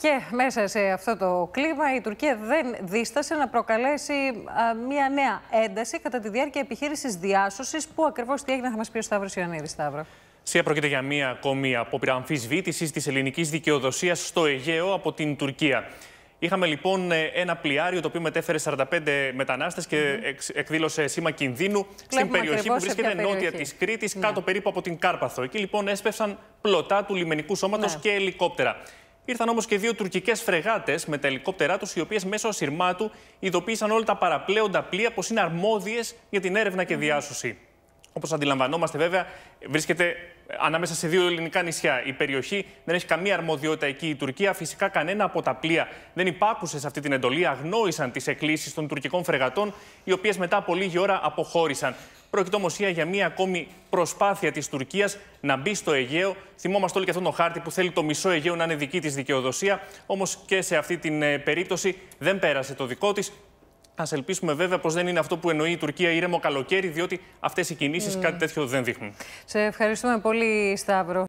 Και μέσα σε αυτό το κλίμα η Τουρκία δεν δίστασε να προκαλέσει μια νέα ένταση κατά τη διάρκεια επιχείρησης διάσωσης. Πού ακριβώς τι έγινε θα μας πει ο Σταύρος Ιωαννίδης. Σταύρο. Σία πρόκειται για μία ακόμη απόπειρα αμφισβήτηση της ελληνικής δικαιοδοσίας στο Αιγαίο από την Τουρκία. Είχαμε λοιπόν ε, ένα πλοιάριο το οποίο μετέφερε 45 μετανάστες και εκδήλωσε σήμα κινδύνου στην περιοχή που βρίσκεται νότια της Κρήτης ναι. κάτω περίπου από την Κάρπαθο. Εκεί λοιπόν έσπευσαν πλωτά του λιμενικού σώματος ναι. και ελικόπτερα. Ήρθαν όμως και δύο τουρκικές φρεγάτες με τα ελικόπτερά τους, οι οποίες μέσω ασυρμάτου ειδοποίησαν όλα τα παραπλέοντα πλοία πως είναι αρμόδιες για την έρευνα και διάσωση. Όπως αντιλαμβανόμαστε, βέβαια, βρίσκεται ανάμεσα σε δύο ελληνικά νησιά. Η περιοχή δεν έχει καμία αρμοδιότητα εκεί. Η Τουρκία, φυσικά, κανένα από τα πλοία δεν υπάκουσε σε αυτή την εντολή. Αγνόησαν τις εκκλήσεις των τουρκικών φρεγατών, οι οποίες μετά από λίγη ώρα αποχώρησαν. Πρόκειται όμως για μία ακόμη προσπάθεια της Τουρκίας να μπει στο Αιγαίο. Θυμόμαστε όλοι και αυτόν τον χάρτη που θέλει το μισό Αιγαίο να είναι δική της δικαιοδοσία. Όμως και σε αυτή την ε, περίπτωση δεν πέρασε το δικό της. Ας ελπίσουμε βέβαια πως δεν είναι αυτό που εννοεί η Τουρκία ήρεμο καλοκαίρι, διότι αυτές οι κινήσεις mm. κάτι τέτοιο δεν δείχνουν. Σε ευχαριστούμε πολύ, Σταύρο.